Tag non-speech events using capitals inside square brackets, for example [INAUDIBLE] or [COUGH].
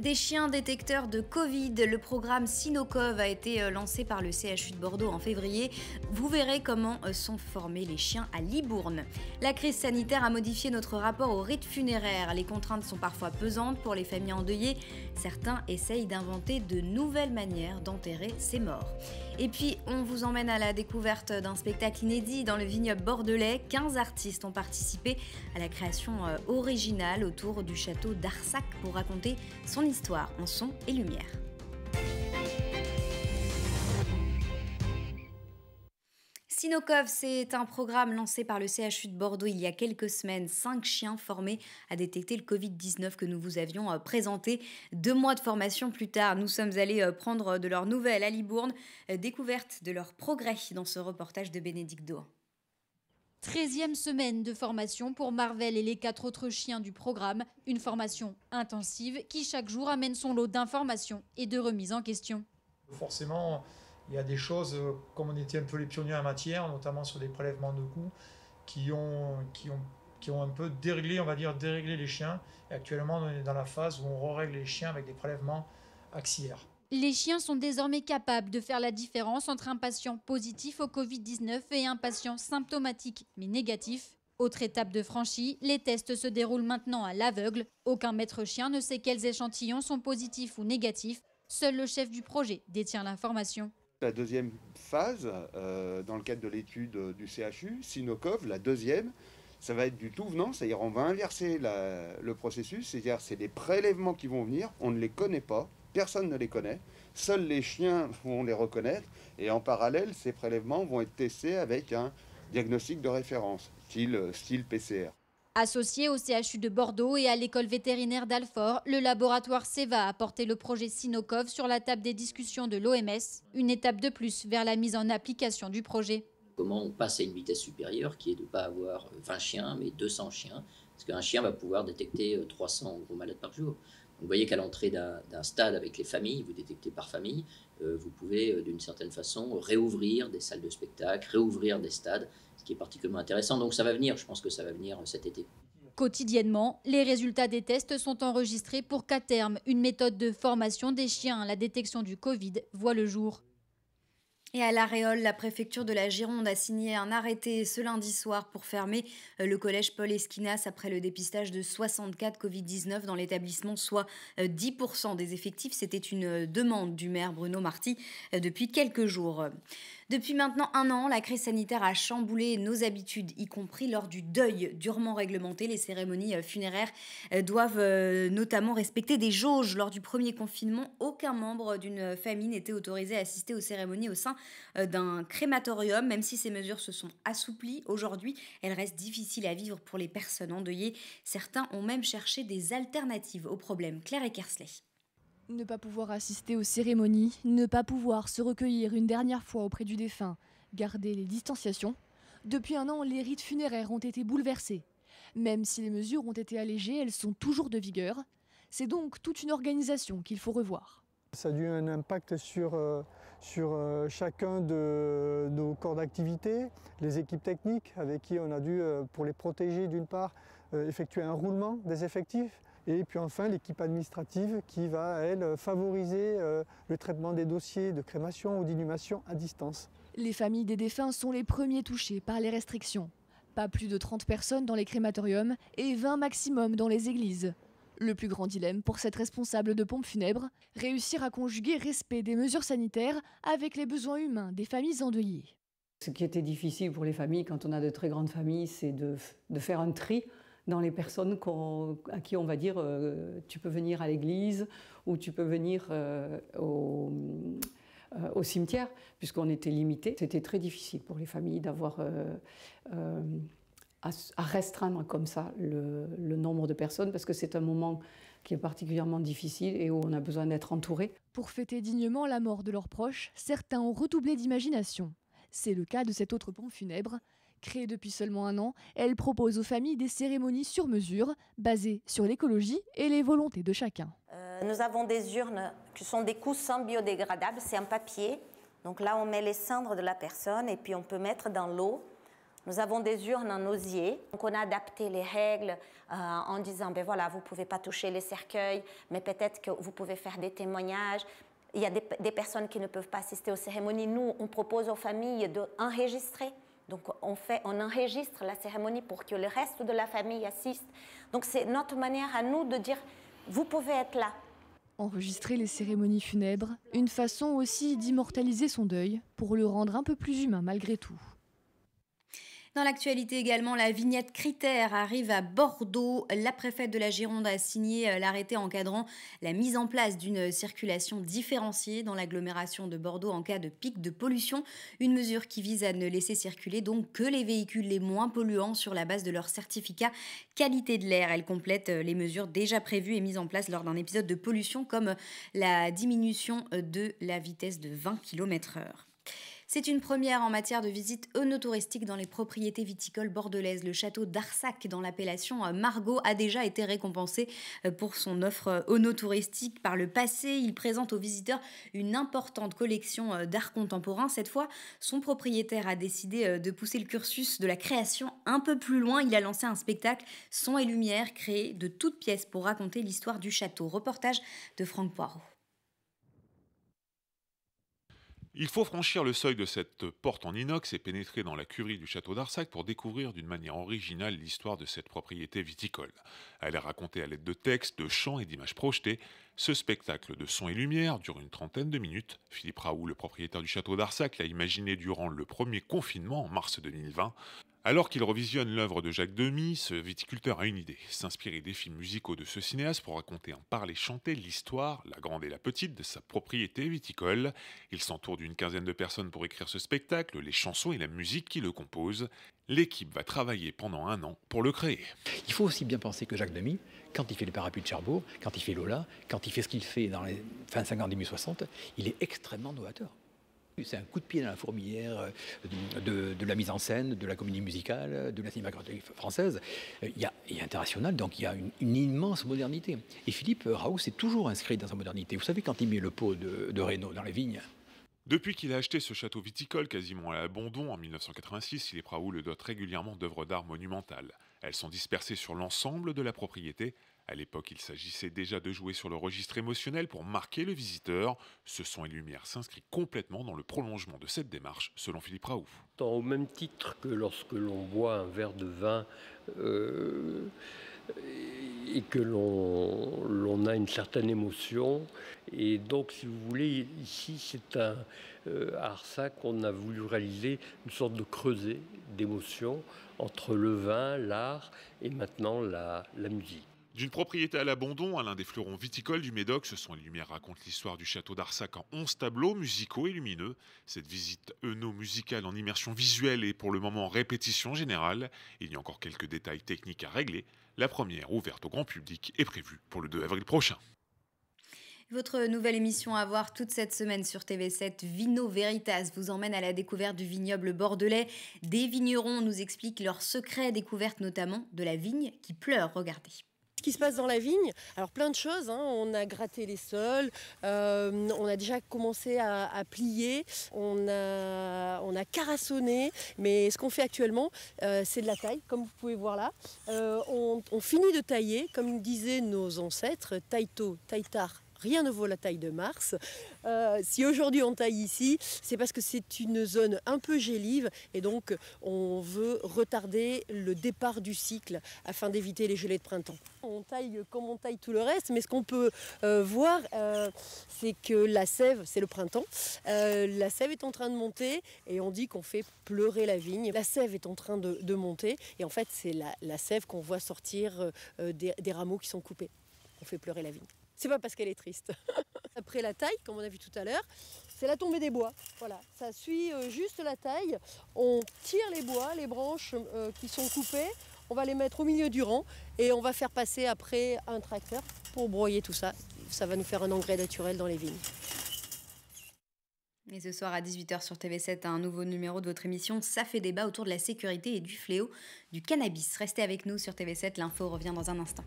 Des chiens détecteurs de Covid, le programme Sinocov a été euh, lancé par le CHU de Bordeaux en février. Vous verrez comment euh, sont formés les chiens à Libourne. La crise sanitaire a modifié notre rapport au rite funéraire. Les contraintes sont parfois pesantes pour les familles endeuillées. Certains essayent d'inventer de nouvelles manières d'enterrer ces morts. Et puis, on vous emmène à la découverte d'un spectacle inédit dans le vignoble bordelais. 15 artistes ont participé à la création euh, originale autour du château d'Arsac pour raconter son histoire histoire en son et lumière. Sinokov, c'est un programme lancé par le CHU de Bordeaux il y a quelques semaines. Cinq chiens formés à détecter le Covid-19 que nous vous avions euh, présenté. Deux mois de formation plus tard, nous sommes allés euh, prendre de leurs nouvelles à Libourne. Euh, découverte de leur progrès dans ce reportage de Bénédicte Dohan. 13e semaine de formation pour Marvel et les quatre autres chiens du programme, une formation intensive qui chaque jour amène son lot d'informations et de remises en question. Forcément, il y a des choses, euh, comme on était un peu les pionniers en matière, notamment sur des prélèvements de coups, qui ont, qui ont, qui ont un peu déréglé, on va dire, déréglé les chiens. Et actuellement, on est dans la phase où on règle les chiens avec des prélèvements axillaires. Les chiens sont désormais capables de faire la différence entre un patient positif au Covid-19 et un patient symptomatique mais négatif. Autre étape de franchie, les tests se déroulent maintenant à l'aveugle. Aucun maître chien ne sait quels échantillons sont positifs ou négatifs. Seul le chef du projet détient l'information. La deuxième phase, euh, dans le cadre de l'étude euh, du CHU, Sinokov, la deuxième, ça va être du tout venant, c'est-à-dire on va inverser le processus, c'est-à-dire c'est des prélèvements qui vont venir, on ne les connaît pas, Personne ne les connaît. Seuls les chiens vont les reconnaître. Et en parallèle, ces prélèvements vont être testés avec un diagnostic de référence, style, euh, PCR. Associé au CHU de Bordeaux et à l'école vétérinaire d'Alfort, le laboratoire CEVA a porté le projet Sinocov sur la table des discussions de l'OMS, une étape de plus vers la mise en application du projet. Comment on passe à une vitesse supérieure qui est de ne pas avoir 20 euh, chiens mais 200 chiens, parce qu'un chien va pouvoir détecter 300 euh, gros malades par jour. Vous voyez qu'à l'entrée d'un stade avec les familles, vous détectez par famille, euh, vous pouvez euh, d'une certaine façon réouvrir des salles de spectacle, réouvrir des stades, ce qui est particulièrement intéressant. Donc ça va venir, je pense que ça va venir euh, cet été. Quotidiennement, les résultats des tests sont enregistrés pour qu'à terme, une méthode de formation des chiens à la détection du Covid voit le jour. Et à l'Aréole, la préfecture de la Gironde a signé un arrêté ce lundi soir pour fermer euh, le collège Paul Esquinas après le dépistage de 64 Covid-19 dans l'établissement, soit 10% euh, des effectifs. C'était une euh, demande du maire Bruno Marty depuis quelques jours. Depuis maintenant un an, la crise sanitaire a chamboulé nos habitudes, y compris lors du deuil durement réglementé. Les cérémonies funéraires doivent notamment respecter des jauges. Lors du premier confinement, aucun membre d'une famille n'était autorisé à assister aux cérémonies au sein euh, d'un crématorium, même si ces mesures se sont assouplies aujourd'hui, elles restent difficiles à vivre pour les personnes endeuillées. Certains ont même cherché des alternatives au problème. Claire Kersley. Ne pas pouvoir assister aux cérémonies, ne pas pouvoir se recueillir une dernière fois auprès du défunt, garder les distanciations. Depuis un an, les rites funéraires ont été bouleversés. Même si les mesures ont été allégées, elles sont toujours de vigueur. C'est donc toute une organisation qu'il faut revoir. Ça a eu un impact sur euh, sur euh, chacun de nos corps d'activité, les équipes techniques avec qui on a dû, euh, pour les protéger d'une part, euh, effectuer un roulement des effectifs, et puis enfin l'équipe administrative qui va, elle, favoriser le traitement des dossiers de crémation ou d'inhumation à distance. Les familles des défunts sont les premiers touchés par les restrictions. Pas plus de 30 personnes dans les crématoriums et 20 maximum dans les églises. Le plus grand dilemme pour cette responsable de pompe funèbre, réussir à conjuguer respect des mesures sanitaires avec les besoins humains des familles endeuillées. Ce qui était difficile pour les familles quand on a de très grandes familles, c'est de, faire un tri dans les personnes à qui on va dire euh, tu peux venir à l'église ou tu peux venir euh, euh, au, cimetière, puisqu'on était limité. C'était très difficile pour les familles d'avoir à, restreindre comme ça le, nombre de personnes parce que c'est un moment qui est particulièrement difficile et où on a besoin d'être entouré. Pour fêter dignement la mort de leurs proches, certains ont redoublé d'imagination. C'est le cas de cette autre pompe funèbre. Créée depuis seulement un an, elle propose aux familles des cérémonies sur mesure, basées sur l'écologie et les volontés de chacun. Euh, nous avons des urnes qui sont des coussins biodégradables, c'est un papier. Donc là, on met les cendres de la personne et puis on peut mettre dans l'eau nous avons des urnes en osier. Donc on a adapté les règles euh, en disant, ben voilà, vous pouvez pas toucher les cercueils, mais peut-être que vous pouvez faire des témoignages. Il y a des, personnes qui ne peuvent pas assister aux cérémonies. Nous, on propose aux familles d'enregistrer. Donc on, fait, on enregistre la cérémonie pour que le reste de la famille assiste. Donc c'est notre manière à nous de dire, vous pouvez être là. Enregistrer les cérémonies funèbres, une façon aussi d'immortaliser son deuil pour le rendre un peu plus humain malgré tout. Dans l'actualité également, la vignette critère arrive à Bordeaux. La préfète de la Gironde a signé euh, l'arrêté encadrant la mise en place d'une circulation différenciée dans l'agglomération de Bordeaux en cas de pic de pollution. Une mesure qui vise à ne laisser circuler donc que les véhicules les moins polluants sur la base de leur certificat qualité de l'air. Elle complète euh, les mesures déjà prévues et mises en place lors d'un épisode de pollution comme la diminution euh, de la vitesse de 20 km/h. C'est une première en matière de visite onotouristique dans les propriétés viticoles bordelaises. Le château d'Arsac, dans l'appellation euh, Margot, a déjà été récompensé euh, pour son offre euh, onotouristique. par le passé. Il présente aux visiteurs une importante collection d'art contemporain. Cette fois, son propriétaire a décidé de pousser le cursus de la création un peu plus loin. Il a lancé un spectacle Son et Lumière créé de toutes pièces pour raconter l'histoire du château. Reportage de Franck Poirot. Il faut franchir le seuil de cette porte en inox et pénétrer dans la curie du château d'Arsac pour découvrir d'une manière originale l'histoire de cette propriété viticole. Elle est racontée à l'aide de textes, de chants et d'images projetées. Ce spectacle de son et lumière dure une trentaine de minutes. Philippe Raoult, le propriétaire du château d'Arsac, l'a imaginé durant le premier confinement en mars 2020. Alors qu'il revisionne l'œuvre de Jacques Demy, ce viticulteur a une idée, s'inspirer des films musicaux de ce cinéaste pour raconter en parler chanter l'histoire, la grande et la petite, de sa propriété viticole. Il s'entoure d'une quinzaine de personnes pour écrire ce spectacle, les chansons et la musique qui le composent. L'équipe va travailler pendant un an pour le créer. Il faut aussi bien penser que Jacques Demy, quand il fait les parapluies de Cherbourg, quand il fait Lola, quand il fait ce qu'il fait dans les fins 50 début 60, il est extrêmement novateur. C'est un coup de pied dans la fourmilière euh, de, la mise en scène, de la comédie musicale, de la cinématographie française euh, il y a, et international Donc il y a une, immense modernité. Et Philippe Raoult s'est toujours inscrit dans sa modernité. Vous savez, quand il met le pot de, de dans les vignes, depuis qu'il a acheté ce château viticole quasiment à l'abandon en 1986, Philippe Raoult le dote régulièrement d'œuvres d'art monumentales. Elles sont dispersées sur l'ensemble de la propriété à l'époque, il s'agissait déjà de jouer sur le registre émotionnel pour marquer le visiteur. Ce son et lumière s'inscrit complètement dans le prolongement de cette démarche, selon Philippe Raouf. Au même titre que lorsque l'on boit un verre de vin euh, et que l'on a une certaine émotion, et donc si vous voulez, ici c'est un euh, Arsac qu'on a voulu réaliser une sorte de creuset d'émotion entre le vin, l'art et maintenant la musique. D'une propriété à l'abandon à l'un des fleurons viticoles du Médoc, ce sont les Lumières racontent l'histoire du château d'Arsac en 11 tableaux musicaux et lumineux. Cette visite euno musicale en immersion visuelle est pour le moment en répétition générale. Il y a encore quelques détails techniques à régler. La première, ouverte au grand public, est prévue pour le 2 avril prochain. Votre nouvelle émission à voir toute cette semaine sur TV7, Vino Veritas, vous emmène à la découverte du vignoble bordelais. Des vignerons nous expliquent leurs secrets, découverte notamment de la vigne qui pleure. Regardez ce qui se passe dans la vigne. Alors plein de choses, hein. on a gratté les sols, euh, on a déjà commencé à, plier, on a, on a carassonné, mais ce qu'on fait actuellement, euh, c'est de la taille, comme vous pouvez voir là. Euh, on, finit de tailler, comme disaient nos ancêtres, taille tôt, rien ne vaut la taille de Mars. Euh, si aujourd'hui on taille ici, c'est parce que c'est une zone un peu gélive et donc on veut retarder le départ du cycle afin d'éviter les gelées de printemps. On taille comme on taille tout le reste, mais ce qu'on peut euh, voir, euh, c'est que la sève, c'est le printemps, la sève est en train de monter et on dit qu'on fait pleurer la vigne. La sève est en train de, monter et en fait c'est la, sève qu'on voit sortir des rameaux qui sont coupés. On fait pleurer la vigne c'est pas parce qu'elle est triste. [LAUGHS] Après la taille, comme on a vu tout à l'heure, c'est la tombée des bois. Voilà, ça suit euh, juste la taille. On tire les bois, les branches euh, qui sont coupées, on va les mettre au milieu du rang et on va faire passer après un tracteur pour broyer tout ça. Ça va nous faire un engrais naturel dans les vignes. Et ce soir à 18h sur TV7, un nouveau numéro de votre émission Ça fait débat autour de la sécurité et du fléau du cannabis. Restez avec nous sur TV7, l'info revient dans un instant.